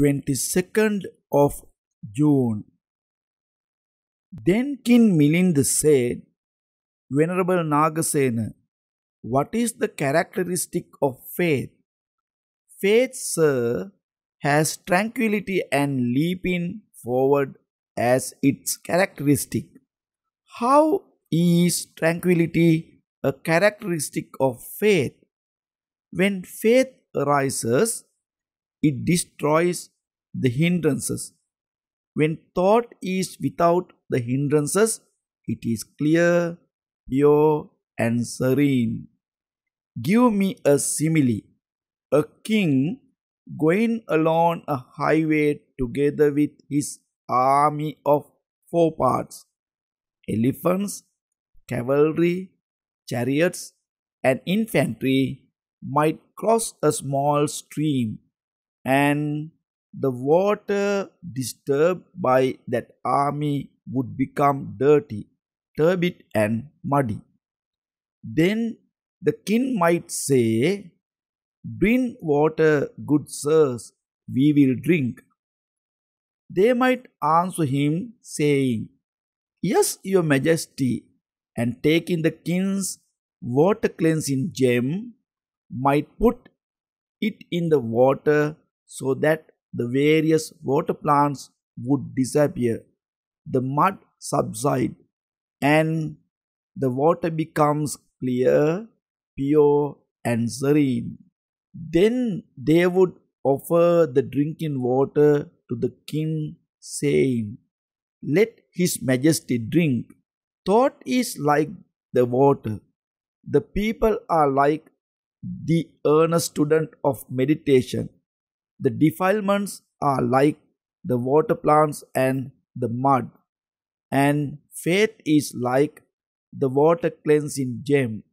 22nd of June. Then King Milind said, Venerable Nagasena, what is the characteristic of faith? Faith, sir, has tranquility and leaping forward as its characteristic. How is tranquility a characteristic of faith? When faith arises, it destroys the hindrances. When thought is without the hindrances, it is clear, pure, and serene. Give me a simile. A king going along a highway together with his army of four parts elephants, cavalry, chariots, and infantry might cross a small stream and the water disturbed by that army would become dirty, turbid, and muddy. Then the king might say, Bring water, good sirs, we will drink. They might answer him, saying, Yes, your majesty, and taking the king's water cleansing gem, might put it in the water so that the various water plants would disappear, the mud subside, and the water becomes clear, pure, and serene. Then they would offer the drinking water to the king, saying, Let his majesty drink. Thought is like the water. The people are like the earnest student of meditation the defilements are like the water plants and the mud, and faith is like the water cleansing gem.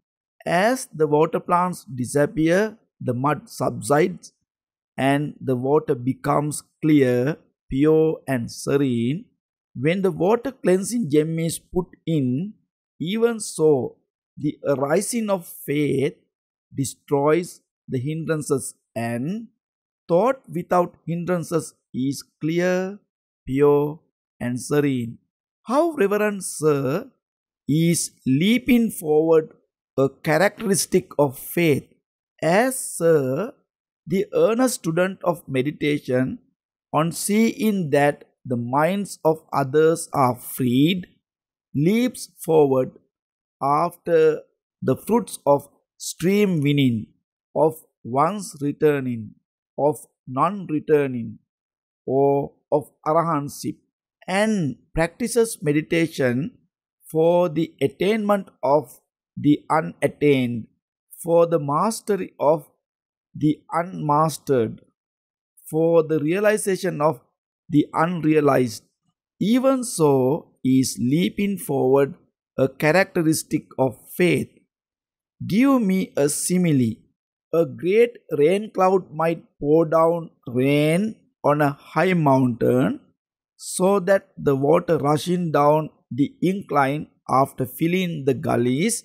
As the water plants disappear, the mud subsides, and the water becomes clear, pure, and serene. When the water cleansing gem is put in, even so, the arising of faith destroys the hindrances and Thought without hindrances is clear, pure, and serene. How Reverend Sir is leaping forward a characteristic of faith. As Sir, the earnest student of meditation, on seeing that the minds of others are freed, leaps forward after the fruits of stream winning, of once returning of non returning or of arahantship and practices meditation for the attainment of the unattained, for the mastery of the unmastered, for the realization of the unrealized. Even so, is leaping forward a characteristic of faith. Give me a simile a great rain cloud might pour down rain on a high mountain so that the water rushing down the incline after filling the gullies,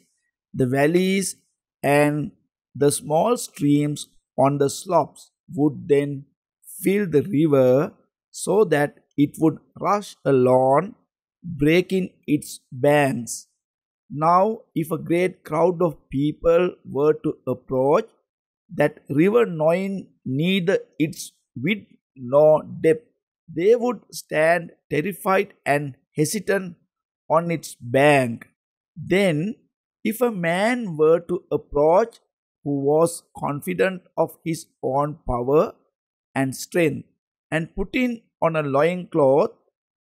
the valleys, and the small streams on the slopes would then fill the river so that it would rush along, breaking its banks. Now, if a great crowd of people were to approach, that river knowing neither its width nor depth, they would stand terrified and hesitant on its bank. Then, if a man were to approach who was confident of his own power and strength, and putting on a loin cloth,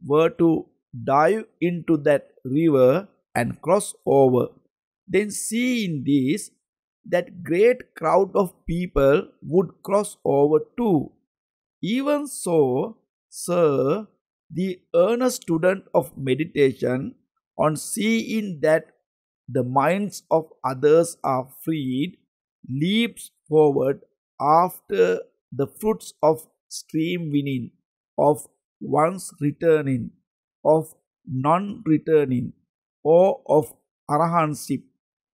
were to dive into that river and cross over, then seeing this, that great crowd of people would cross over too. Even so, Sir, the earnest student of meditation, on seeing that the minds of others are freed, leaps forward after the fruits of stream winning, of one's returning, of non returning, or of arahantship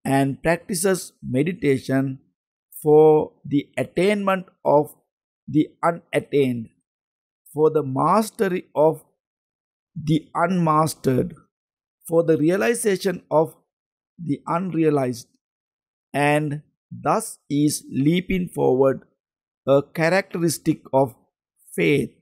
and practices meditation for the attainment of the unattained, for the mastery of the unmastered, for the realization of the unrealized, and thus is leaping forward a characteristic of faith.